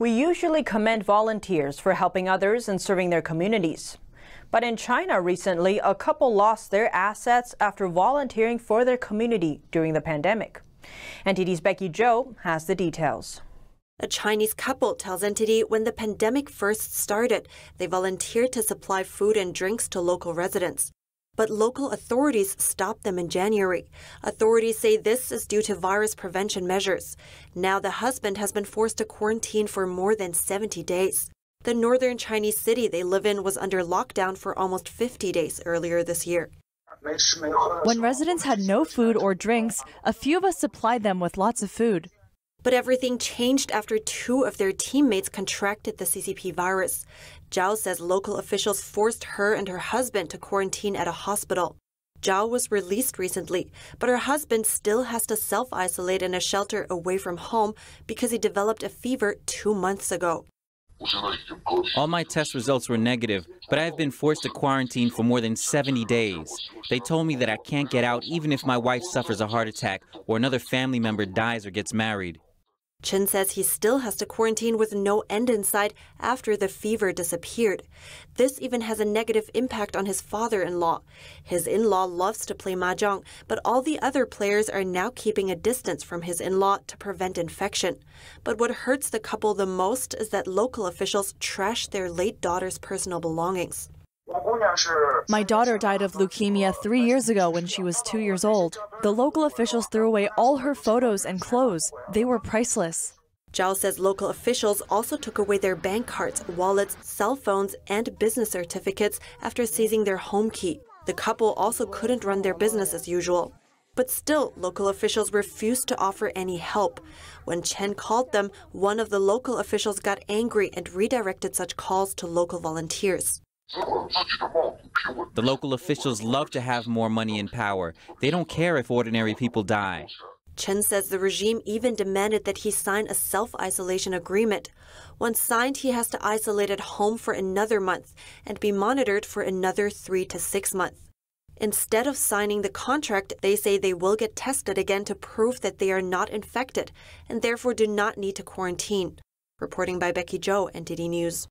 We usually commend volunteers for helping others and serving their communities. But in China recently, a couple lost their assets after volunteering for their community during the pandemic. NTD's Becky Zhou has the details. A Chinese couple tells NTD when the pandemic first started, they volunteered to supply food and drinks to local residents but local authorities stopped them in January. Authorities say this is due to virus prevention measures. Now the husband has been forced to quarantine for more than 70 days. The northern Chinese city they live in was under lockdown for almost 50 days earlier this year. When residents had no food or drinks, a few of us supplied them with lots of food. But everything changed after two of their teammates contracted the CCP virus. Zhao says local officials forced her and her husband to quarantine at a hospital. Zhao was released recently, but her husband still has to self isolate in a shelter away from home because he developed a fever two months ago. All my test results were negative, but I have been forced to quarantine for more than 70 days. They told me that I can't get out even if my wife suffers a heart attack or another family member dies or gets married. Chen says he still has to quarantine with no end in sight after the fever disappeared. This even has a negative impact on his father in law. His in law loves to play mahjong, but all the other players are now keeping a distance from his in law to prevent infection. But what hurts the couple the most is that local officials trash their late daughter's personal belongings. My daughter died of leukemia three years ago when she was two years old. The local officials threw away all her photos and clothes. They were priceless. Zhao says local officials also took away their bank cards, wallets, cell phones, and business certificates after seizing their home key. The couple also couldn't run their business as usual. But still, local officials refused to offer any help. When Chen called them, one of the local officials got angry and redirected such calls to local volunteers. The local officials love to have more money and power. They don't care if ordinary people die. Chen says the regime even demanded that he sign a self isolation agreement. Once signed, he has to isolate at home for another month and be monitored for another three to six months. Instead of signing the contract, they say they will get tested again to prove that they are not infected and therefore do not need to quarantine. Reporting by Becky Joe, NTD News.